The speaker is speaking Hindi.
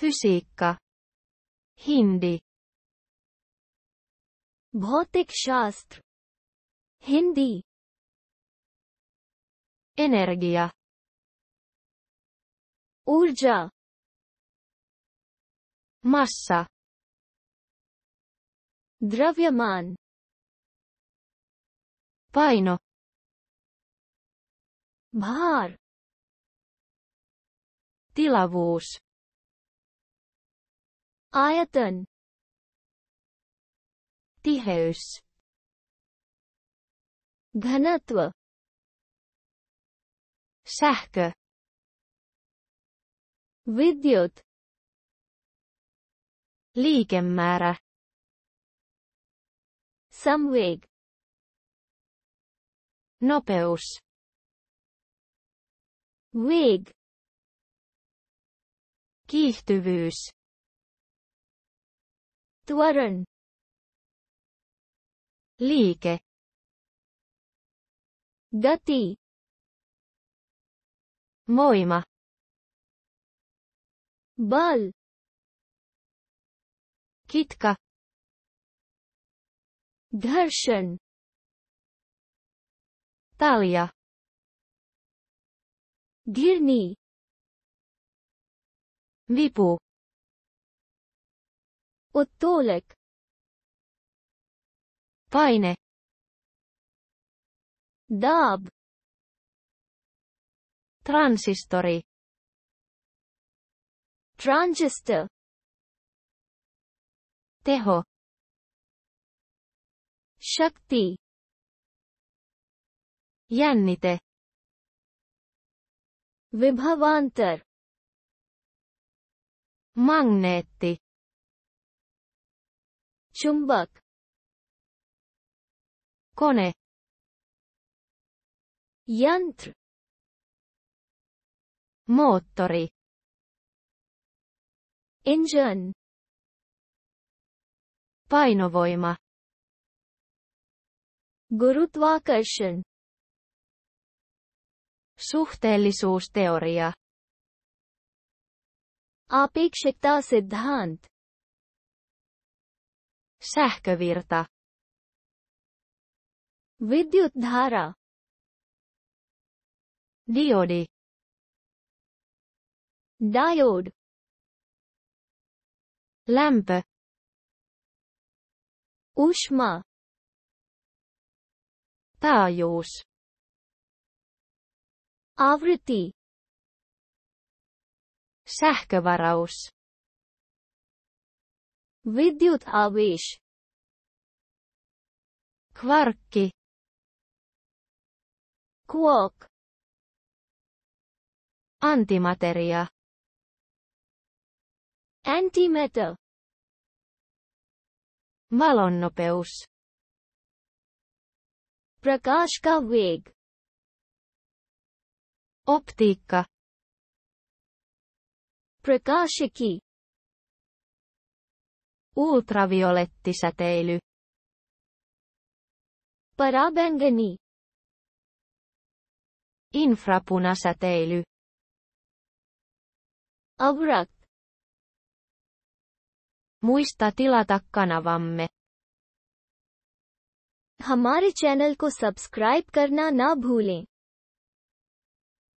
fysiikka, hindi, Bhotik शास्त्र Hindi. energia, Urja. massa, Dravyaman. paino, Bhar. tilavuus Ayatan तिहेस Ghanatva sähkö vidyut liikemäärä samveg nopeus veg kiihtyvyys त्वरण लीक गति मोइमा बल कितका घर्षण तालिया घिरनी विपो Ottolek. Paine. Daab. Transistori. Transistor. Teho. Shakti. Jännite. Vibhavantar. Magneetti. चुंबक कोने यंत्र मोटरी इंजन पाइनोवोइमा गुरुत्वाकर्षण सुख्तेलिसूस थ्योरिया आपेक्षिकता सिद्धांत sähkövirta Vidyut dhara diodi diode lämpö Ushma taajuus Avrytti sähkövaraus विद्युत आवेश क्वार्क क्वॉक antimateria antimatter malonnopeus प्रकाश का वेग optiikka प्रकाशिकी Ultravioletti ultraviolettisäteily, parabängani, infrapunasäteily, avrak, Muista tilata kanavamme. हमारे चैनल को सब्सक्राइब करना ना भूलें